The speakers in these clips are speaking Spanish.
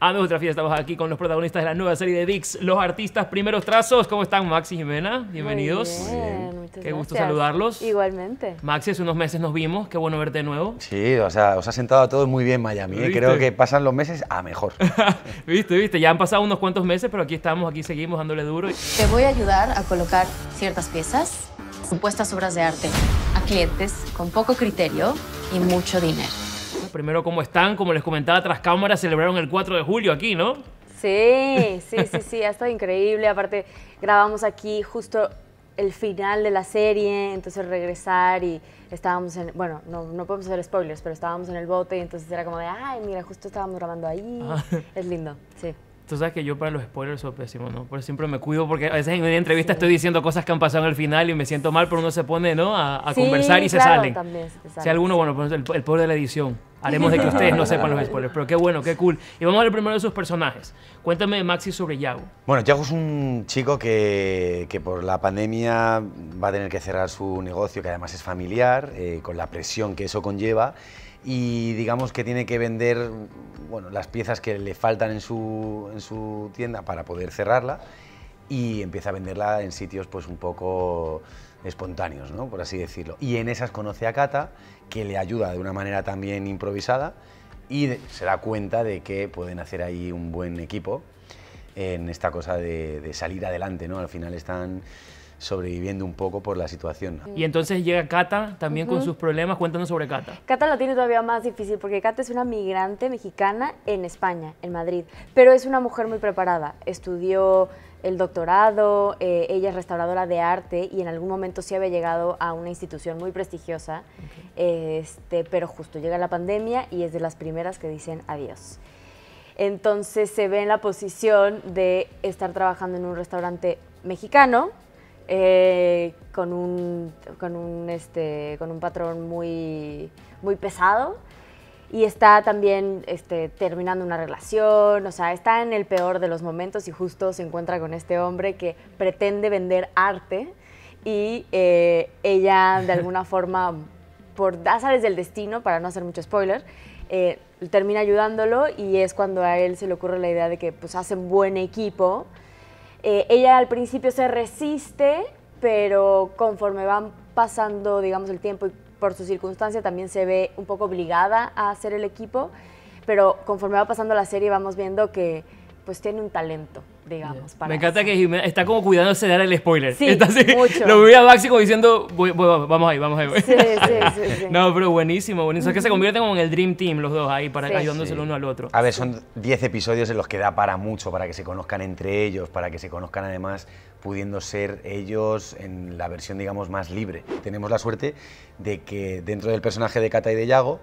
a nuestra fiesta. Estamos aquí con los protagonistas de la nueva serie de VIX, los artistas primeros trazos. ¿Cómo están Max y Jimena? Bienvenidos. Qué gusto saludarlos. Igualmente. Maxi, hace unos meses nos vimos, qué bueno verte de nuevo. Sí, o sea, os ha sentado a todos muy bien Miami. ¿eh? Creo que pasan los meses a mejor. viste, viste, ya han pasado unos cuantos meses, pero aquí estamos, aquí seguimos dándole duro. Te voy a ayudar a colocar ciertas piezas, supuestas obras de arte, a clientes con poco criterio y mucho dinero. Primero, ¿cómo están? Como les comentaba tras cámaras celebraron el 4 de julio aquí, ¿no? Sí, sí, sí, sí, ha estado increíble. Aparte, grabamos aquí justo el final de la serie, entonces regresar y estábamos en, bueno, no, podemos hacer spoilers, pero estábamos en el bote y entonces era como de, ay, mira, justo estábamos grabando ahí. Es lindo, sí. Tú sabes que yo para los spoilers soy pésimo, ¿no? Por eso siempre me cuido porque a veces en una entrevista estoy diciendo cosas que han pasado en el final y me siento mal, pero uno se pone, ¿no? A, conversar y se salen. También, se sale. Si alguno, bueno, el, poder de la edición. Haremos de que ustedes no sepan los spoilers, pero qué bueno, qué cool. Y vamos a ver primero de sus personajes. Cuéntame Maxi sobre Yago. Bueno, Yago es un chico que, que, por la pandemia va a tener que cerrar su negocio, que además es familiar, eh, con la presión que eso conlleva y digamos que tiene que vender bueno, las piezas que le faltan en su, en su tienda para poder cerrarla y empieza a venderla en sitios pues un poco espontáneos, ¿no? por así decirlo. Y en esas conoce a Cata, que le ayuda de una manera también improvisada y se da cuenta de que pueden hacer ahí un buen equipo en esta cosa de, salir adelante, ¿no? Al final están sobreviviendo un poco por la situación. Y entonces llega Cata también con sus problemas. Cuéntanos sobre Cata. Cata la tiene todavía más difícil porque Cata es una migrante mexicana en España, en Madrid, pero es una mujer muy preparada. Estudió el doctorado, eh, ella es restauradora de arte y en algún momento sí había llegado a una institución muy prestigiosa, este, pero justo llega la pandemia y es de las primeras que dicen adiós. Entonces se ve en la posición de estar trabajando en un restaurante mexicano, eh, con un, con un, este, con un patrón muy, muy pesado y está también este, terminando una relación, o sea, está en el peor de los momentos y justo se encuentra con este hombre que pretende vender arte y eh, ella de alguna forma, por azares del destino, para no hacer mucho spoiler, eh, termina ayudándolo y es cuando a él se le ocurre la idea de que pues hacen buen equipo eh, ella al principio se resiste, pero conforme van pasando, el tiempo y por su circunstancia también se ve un poco obligada a hacer el equipo, pero conforme va pasando la serie vamos viendo que pues tiene un talento digamos. Para Me encanta que está como cuidándose de dar el spoiler. Sí, está mucho. Lo veía a como diciendo, vamos ahí, vamos ahí. Sí, sí, sí, No, pero buenísimo, buenísimo. Es que se convierten como en el Dream Team los dos ahí, para, ayudándose el uno al otro. A ver, son 10 episodios en los que da para mucho, para que se conozcan entre ellos, para que se conozcan además pudiendo ser ellos en la versión, digamos, más libre. Tenemos la suerte de que dentro del personaje de Cata y de Yago,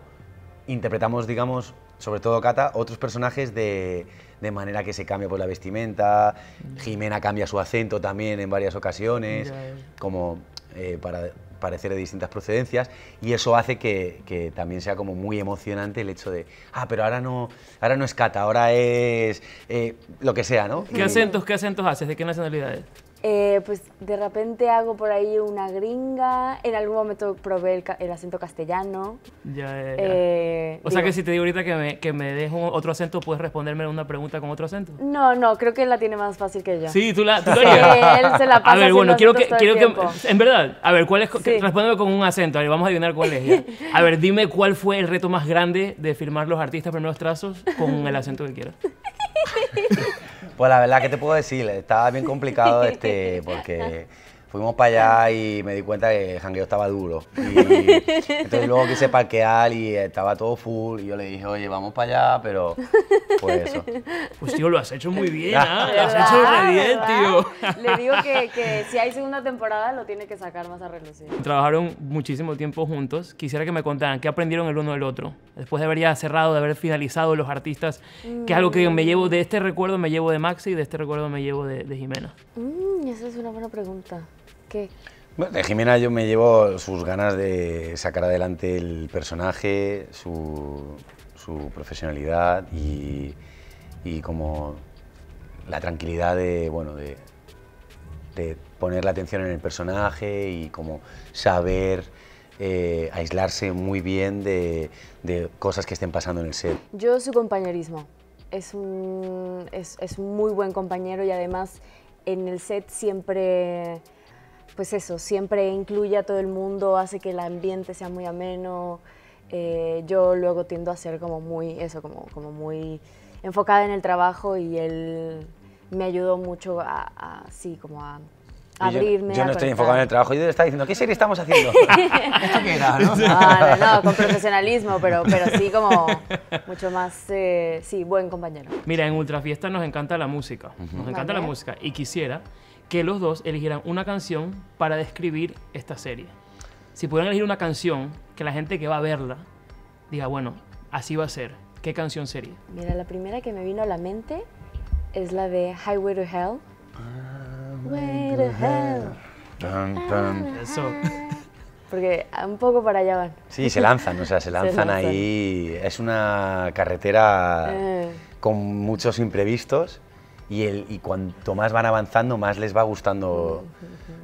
interpretamos, digamos, sobre todo Cata, otros personajes de, manera que se cambia por la vestimenta, mm. Jimena cambia su acento también en varias ocasiones, como eh, para parecer de distintas procedencias, y eso hace que, también sea como muy emocionante el hecho de, ah, pero ahora no, ahora no es Cata, ahora es eh, lo que sea, ¿no? ¿Qué acentos, qué acentos haces? ¿De qué nacionalidades? Eh, pues de repente hago por ahí una gringa, en algún momento probé el, acento castellano. Eh, o sea que si te digo ahorita que me, que me dejo otro acento, ¿puedes responderme una pregunta con otro acento? No, no, creo que él la tiene más fácil que yo. Sí, tú la... Tú él se la pasa A ver, bueno, quiero que... Quiero que en verdad, a ver, ¿cuál es? Sí. Respóndeme con un acento, a vamos a adivinar cuál es. A ver, dime cuál fue el reto más grande de firmar los artistas primeros trazos con el acento que quieras. Pues la verdad, que te puedo decir? Estaba bien complicado este, porque Fuimos para allá ah. y me di cuenta que el jangueo estaba duro. entonces luego quise parquear y estaba todo full. Y yo le dije, oye, vamos para allá, pero eso. Pues tío, lo has hecho muy bien, ah. ¿ah? Lo has hecho re bien, tío. Le digo que, si hay segunda temporada lo tiene que sacar más a relucir. Trabajaron muchísimo tiempo juntos. Quisiera que me contaran qué aprendieron el uno del otro. Después de haber ya cerrado, de haber finalizado los artistas, ¿Qué que es algo que me llevo de este recuerdo, me llevo de Maxi y de este recuerdo me llevo de, Jimena. Mm, esa es una buena pregunta. Bueno, de Jimena yo me llevo sus ganas de sacar adelante el personaje, su, profesionalidad y, como la tranquilidad de, bueno, de, poner la atención en el personaje y como saber eh, aislarse muy bien de, cosas que estén pasando en el set. Yo su compañerismo. Es es, es un muy buen compañero y además en el set siempre pues eso, siempre incluye a todo el mundo, hace que el ambiente sea muy ameno. Eh, yo luego tiendo a ser como muy, eso, como, como muy enfocada en el trabajo y él me ayudó mucho a, a como a abrirme. Yo, no estoy enfocado en el trabajo, yo le estaba diciendo, ¿qué serie estamos haciendo? ¿Esto qué era? Ah, ¿no? no, con profesionalismo, pero, pero sí como mucho más, eh, sí, buen compañero. Mira, en Ultrafiesta nos encanta la música, nos encanta la música y quisiera que los dos eligieran una canción para describir esta serie. Si pudieran elegir una canción que la gente que va a verla diga, bueno, así va a ser, ¿qué canción sería? Mira, la primera que me vino a la mente es la de Highway to Hell. Highway to Hell. Ah. Porque un poco para allá van. Sí, se lanzan, o sea, se lanzan, ahí. Es una carretera eh. con muchos imprevistos y, el, y cuanto más van avanzando, más les va gustando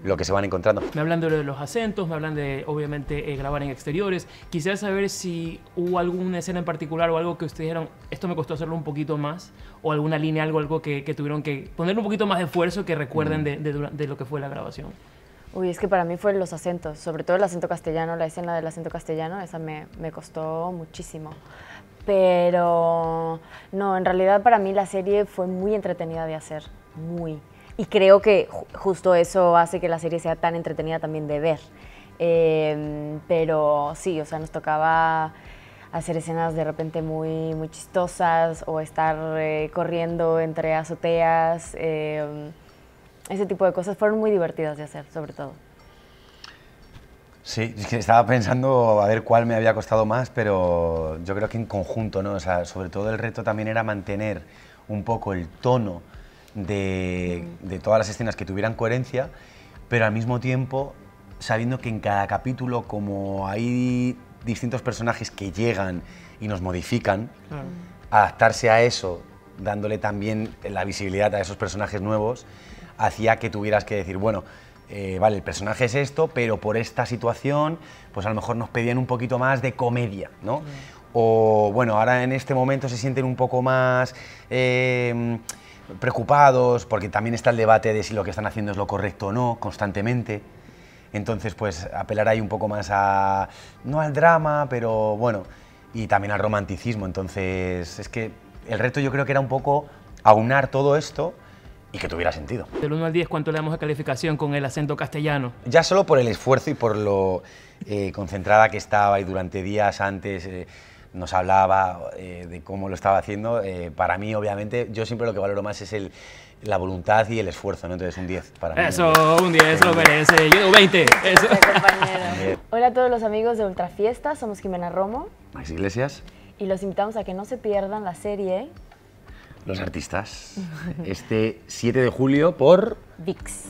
lo que se van encontrando. Me hablan de los acentos, me hablan de, obviamente, eh, grabar en exteriores. Quisiera saber si hubo alguna escena en particular o algo que ustedes dijeron, esto me costó hacerlo un poquito más, o alguna línea, algo, algo que, tuvieron que poner un poquito más de esfuerzo que recuerden mm. de, lo que fue la grabación. Uy, es que para mí fueron los acentos, sobre todo el acento castellano, la escena del acento castellano, esa me, me costó muchísimo. Pero no, en realidad para mí la serie fue muy entretenida de hacer, muy. Y creo que justo eso hace que la serie sea tan entretenida también de ver. Em, pero sí, o sea, nos tocaba hacer escenas de repente muy, muy chistosas o estar eh, corriendo entre azoteas. Em, ese tipo de cosas fueron muy divertidas de hacer, sobre todo. Sí, estaba pensando a ver cuál me había costado más, pero yo creo que en conjunto, ¿no? O sea, sobre todo el reto también era mantener un poco el tono de, mm. todas las escenas que tuvieran coherencia, pero al mismo tiempo sabiendo que en cada capítulo, como hay distintos personajes que llegan y nos modifican, adaptarse a eso, dándole también la visibilidad a esos personajes nuevos, hacía que tuvieras que decir, bueno, eh, vale, el personaje es esto, pero por esta situación, pues a lo mejor nos pedían un poquito más de comedia, ¿no? O bueno, ahora en este momento se sienten un poco más... Eh, preocupados, porque también está el debate de si lo que están haciendo es lo correcto o no, constantemente. Entonces, pues apelar ahí un poco más a, no al drama, pero bueno, y también al romanticismo. Entonces, es que el reto yo creo que era un poco aunar todo esto y que tuviera sentido. Del 1 al 10, ¿cuánto le damos a calificación con el acento castellano? Ya solo por el esfuerzo y por lo eh, concentrada que estaba y durante días antes eh, nos hablaba eh, de cómo lo estaba haciendo, para mí obviamente yo siempre lo que valoro más es la voluntad y el esfuerzo, entonces un 10 para mí. Eso, un 10 lo merece, yo un 20. Hola a todos los amigos de Ultrafiesta, somos Jimena Romo. Max Iglesias. Y los invitamos a que no se pierdan la serie los artistas. Este 7 de julio por... VIX.